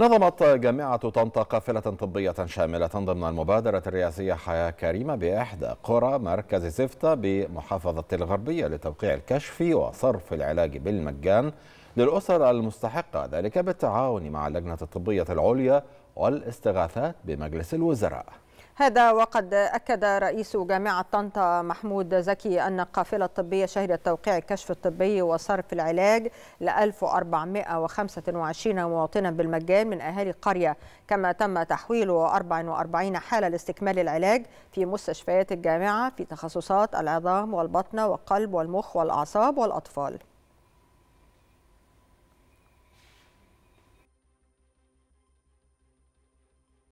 نظمت جامعة طنطا قافلة طبية شاملة ضمن المبادرة الرئاسية حياة كريمة بإحدى قرى مركز سفتة بمحافظة الغربية لتوقيع الكشف وصرف العلاج بالمجان للأسر المستحقة ذلك بالتعاون مع اللجنة الطبية العليا والاستغاثات بمجلس الوزراء هذا وقد أكد رئيس جامعة طنطا محمود زكي أن القافلة الطبية شهدت توقيع الكشف الطبي وصرف العلاج ل 1425 مواطنا بالمجان من أهالي القرية كما تم تحويل 44 حالة لاستكمال العلاج في مستشفيات الجامعة في تخصصات العظام والبطنة والقلب والمخ والأعصاب والأطفال